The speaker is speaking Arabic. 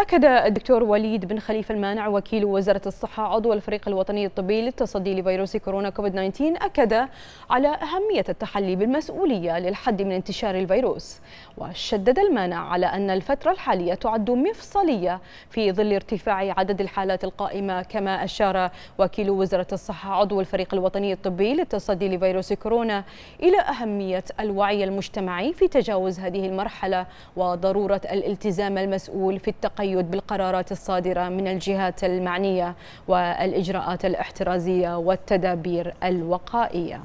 أكد الدكتور وليد بن خليفة المانع وكيل وزارة الصحة عضو الفريق الوطني الطبي للتصدي لفيروس كورونا كوفيد 19 أكد على أهمية التحلي بالمسؤولية للحد من انتشار الفيروس وشدد المانع على أن الفترة الحالية تعد مفصلية في ظل ارتفاع عدد الحالات القائمة كما أشار وكيل وزارة الصحة عضو الفريق الوطني الطبي للتصدي لفيروس كورونا إلى أهمية الوعي المجتمعي في تجاوز هذه المرحلة وضرورة الالتزام المسؤول في التقييم التقيد بالقرارات الصادرة من الجهات المعنية والإجراءات الاحترازية والتدابير الوقائية